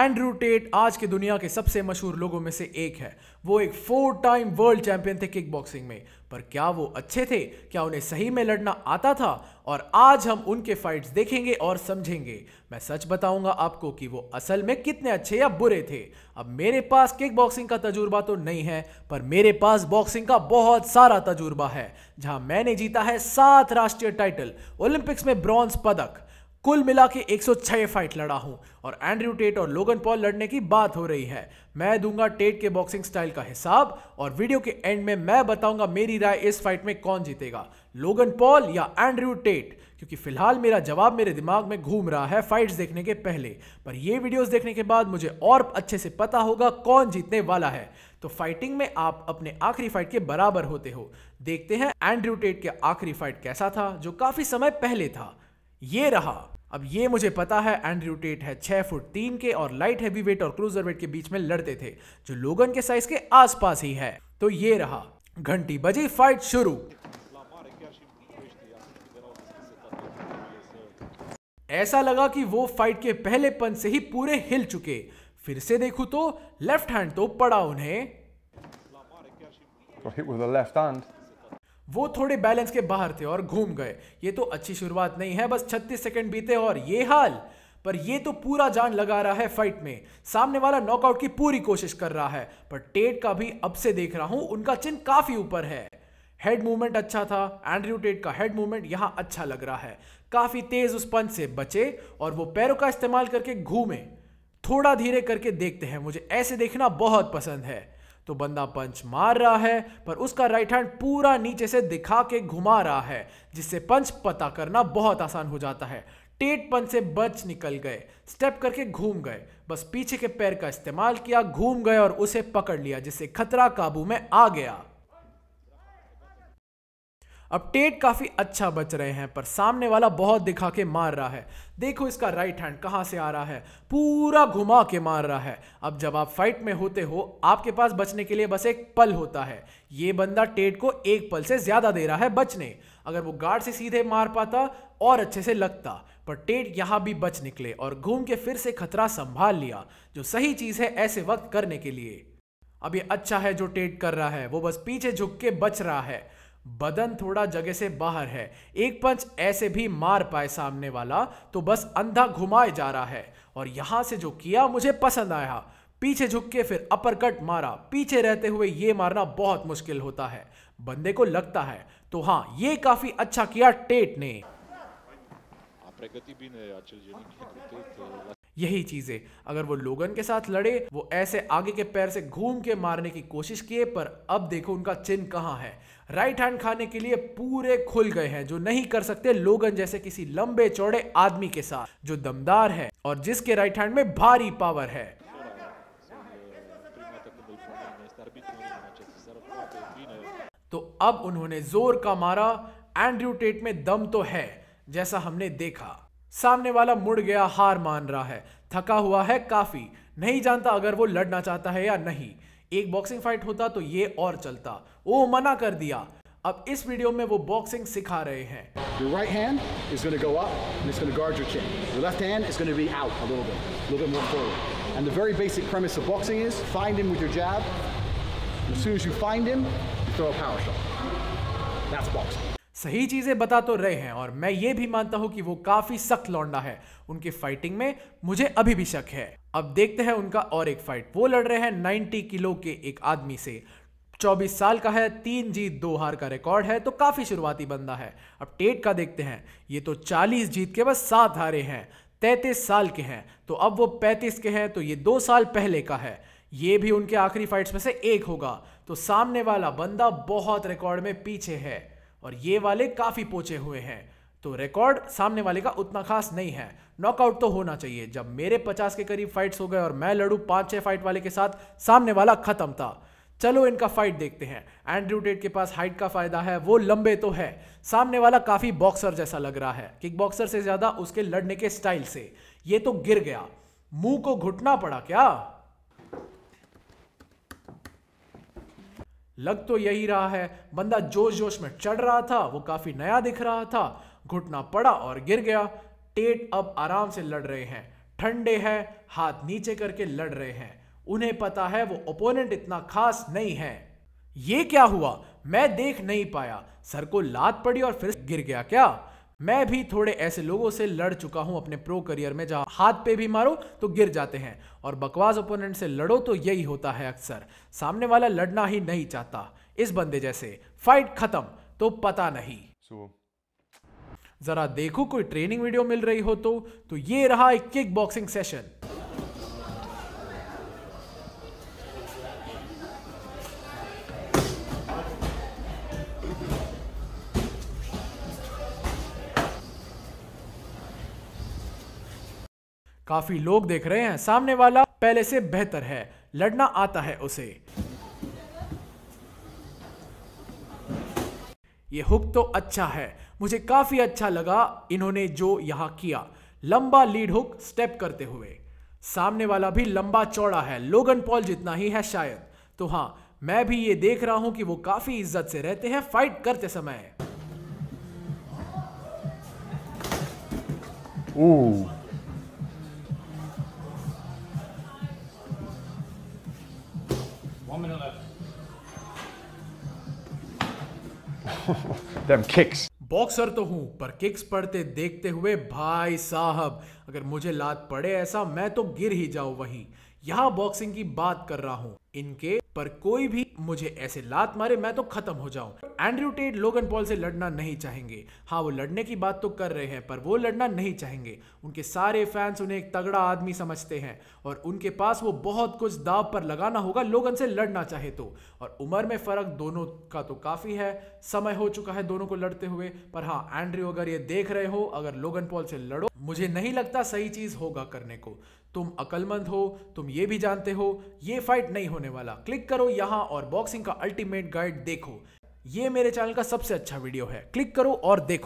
Andrew Tate आज की दुनिया के सबसे मशहूर लोगों में से एक है वो एक फोर टाइम वर्ल्ड चैंपियन थे किकबॉक्सिंग में पर क्या वो अच्छे थे क्या उन्हें सही में लड़ना आता था और आज हम उनके फाइट्स देखेंगे और समझेंगे मैं सच बताऊंगा आपको कि वो असल में कितने अच्छे या बुरे थे अब मेरे पास किक बॉक्सिंग का तजुर्बा तो नहीं है पर मेरे पास बॉक्सिंग का बहुत सारा तजुर्बा है जहां मैंने जीता है सात राष्ट्रीय टाइटल ओलंपिक्स में ब्रॉन्ज पदक कुल मिला के एक फाइट लड़ा हूं और एंड्रयू टेट और लोगन पॉल लड़ने की बात हो रही है मैं दूंगा टेट के बॉक्सिंग स्टाइल का हिसाब और वीडियो के एंड में मैं बताऊंगा मेरी राय इस फाइट में कौन जीतेगा लोगन पॉल या एंड्रयू टेट क्योंकि फिलहाल मेरा जवाब मेरे दिमाग में घूम रहा है फाइट्स देखने के पहले पर यह वीडियोस देखने के बाद मुझे और अच्छे से पता होगा कौन जीतने वाला है तो फाइटिंग में आप अपने आखिरी फाइट के बराबर होते हो देखते हैं एंड्रयू टेट के आखिरी फाइट कैसा था जो काफी समय पहले था ये रहा अब ये मुझे पता है एंड्रयू टेट है छः फुट तीन के और लाइट हैवी वेट और क्रूजर वेट के बीच में लड़ते थे जो लोगन के साइज के आसपास ही है तो ये रहा घंटी बजी फाइट शुरू ऐसा लगा कि वो फाइट के पहले पन से ही पूरे हिल चुके फिर से देखू तो लेफ्ट हैंड तो पड़ा उन्हें वो थोड़े बैलेंस के बाहर थे और घूम गए ये तो अच्छी शुरुआत नहीं है बस 36 सेकंड बीते और ये हाल पर ये तो पूरा जान लगा रहा है फाइट में सामने वाला नॉकआउट की पूरी कोशिश कर रहा है पर टेट का भी अब से देख रहा हूं उनका चिन्ह काफी ऊपर है हेड मूवमेंट अच्छा था एंड्रयू टेट का हेड मूवमेंट यहां अच्छा लग रहा है काफी तेज उस पंच से बचे और वो पैरों का इस्तेमाल करके घूमे थोड़ा धीरे करके देखते हैं मुझे ऐसे देखना बहुत पसंद है तो बंदा पंच मार रहा है पर उसका राइट हैंड पूरा नीचे से दिखा के घुमा रहा है जिससे पंच पता करना बहुत आसान हो जाता है टेट पंच से बच निकल गए स्टेप करके घूम गए बस पीछे के पैर का इस्तेमाल किया घूम गए और उसे पकड़ लिया जिससे खतरा काबू में आ गया अब टेट काफ़ी अच्छा बच रहे हैं पर सामने वाला बहुत दिखा के मार रहा है देखो इसका राइट हैंड कहां से आ रहा है पूरा घुमा के मार रहा है अब जब आप फाइट में होते हो आपके पास बचने के लिए बस एक पल होता है ये बंदा टेट को एक पल से ज़्यादा दे रहा है बचने अगर वो गार्ड से सीधे मार पाता और अच्छे से लगता पर टेट यहां भी बच निकले और घूम के फिर से खतरा संभाल लिया जो सही चीज़ है ऐसे वक्त करने के लिए अब ये अच्छा है जो टेट कर रहा है वो बस पीछे झुक के बच रहा है बदन थोड़ा जगह से बाहर है एक पंच ऐसे भी मार पाए सामने वाला तो बस अंधा घुमाए जा रहा है और यहां से जो किया मुझे पसंद आया पीछे झुक के फिर अपर कट मारा पीछे रहते हुए ये मारना बहुत मुश्किल होता है बंदे को लगता है तो हाँ ये काफी अच्छा किया टेट ने हाँ, यही चीजें अगर वो लोगन के साथ लड़े वो ऐसे आगे के पैर से घूम के मारने की कोशिश किए पर अब देखो उनका चिन्ह कहाँ है राइट हैंड खाने के लिए पूरे खुल गए हैं जो नहीं कर सकते लोगन जैसे किसी लंबे चौड़े आदमी के साथ जो दमदार है और जिसके राइट हैंड में भारी पावर है तो अब उन्होंने जोर का मारा एंड्रयू टेट में दम तो है जैसा हमने देखा सामने वाला मुड़ गया हार मान रहा है थका हुआ है काफी नहीं जानता अगर वो लड़ना चाहता है या नहीं एक बॉक्सिंग फाइट होता तो ये और चलता ओ मना कर दिया अब इस वीडियो में वो बॉक्सिंग सिखा रहे हैं Your right hand is going to go up and it's going to guard your chin. Your left hand is going to be out a little bit, a little bit more forward. And the very basic premise of boxing is find him with your jab. As soon as you find him, you throw a power shot. That's boxing. सही चीजें बता तो रहे हैं और मैं ये भी मानता हूं कि वो काफी सख्त लौंडा है उनकी फाइटिंग में मुझे अभी भी शक है अब देखते हैं उनका और एक फाइट वो लड़ रहे हैं 90 किलो के एक आदमी से 24 साल का है तीन जीत दो हार का रिकॉर्ड है तो काफी शुरुआती बंदा है अब टेट का देखते हैं ये तो 40 जीत के बस सात हारे हैं तैतीस साल के हैं तो अब वो पैंतीस के हैं तो ये दो साल पहले का है ये भी उनके आखिरी फाइट्स में से एक होगा तो सामने वाला बंदा बहुत रिकॉर्ड में पीछे है और ये वाले काफ़ी पोचे हुए हैं तो रिकॉर्ड सामने वाले का उतना खास नहीं है नॉकआउट तो होना चाहिए जब मेरे पचास के करीब फाइट्स हो गए और मैं लड़ू पांच छह फाइट वाले के साथ सामने वाला ख़त्म था चलो इनका फाइट देखते हैं एंड्रू टेट के पास हाइट का फायदा है वो लंबे तो है सामने वाला काफ़ी बॉक्सर जैसा लग रहा है किक बॉक्सर से ज़्यादा उसके लड़ने के स्टाइल से ये तो गिर गया मुंह को घुटना पड़ा क्या लग तो यही रहा है बंदा जोश जोश में चढ़ रहा था वो काफी नया दिख रहा था घुटना पड़ा और गिर गया टेट अब आराम से लड़ रहे हैं ठंडे हैं हाथ नीचे करके लड़ रहे हैं उन्हें पता है वो ओपोनेंट इतना खास नहीं है ये क्या हुआ मैं देख नहीं पाया सर को लात पड़ी और फिर गिर गया क्या मैं भी थोड़े ऐसे लोगों से लड़ चुका हूं अपने प्रो करियर में जहां हाथ पे भी मारो तो गिर जाते हैं और बकवास ओपोनेंट से लड़ो तो यही होता है अक्सर सामने वाला लड़ना ही नहीं चाहता इस बंदे जैसे फाइट खत्म तो पता नहीं so... जरा देखो कोई ट्रेनिंग वीडियो मिल रही हो तो, तो ये रहा एक किक बॉक्सिंग सेशन काफी लोग देख रहे हैं सामने वाला पहले से बेहतर है लड़ना आता है उसे ये हुक तो अच्छा है मुझे काफी अच्छा लगा इन्होंने जो यहां किया लंबा लीड हुक स्टेप करते हुए सामने वाला भी लंबा चौड़ा है लोगन पॉल जितना ही है शायद तो हां मैं भी ये देख रहा हूं कि वो काफी इज्जत से रहते हैं फाइट करते समय One minute left. Them kicks. Boxer तो हूं पर किक्स पड़ते देखते हुए भाई साहब अगर मुझे लात पड़े ऐसा मैं तो गिर ही जाऊं वहीं यहां बॉक्सिंग की बात कर रहा हूं इनके पर कोई भी मुझे ऐसे लात मारे मैं तो खत्म हो जाऊं एंड्रयू टेट लोगन पॉल से लड़ना नहीं चाहेंगे हाँ वो लड़ने की बात तो कर रहे हैं पर वो लड़ना नहीं चाहेंगे उनके सारे फैंस उन्हें एक तगड़ा आदमी समझते हैं और उनके पास वो बहुत कुछ दाव पर लगाना होगा लोगन से लड़ना चाहे तो और उम्र में फ़र्क दोनों का तो काफ़ी है समय हो चुका है दोनों को लड़ते हुए पर हाँ एंड्रयू अगर ये देख रहे हो अगर लोगन पॉल से लड़ो मुझे नहीं लगता सही चीज़ होगा करने को तुम अकलमंद हो तुम ये भी जानते हो ये फाइट नहीं होने वाला क्लिक क्लिक करो यहां और बॉक्सिंग का अल्टीमेट गाइड देखो ये मेरे चैनल का सबसे अच्छा वीडियो है क्लिक करो और देखो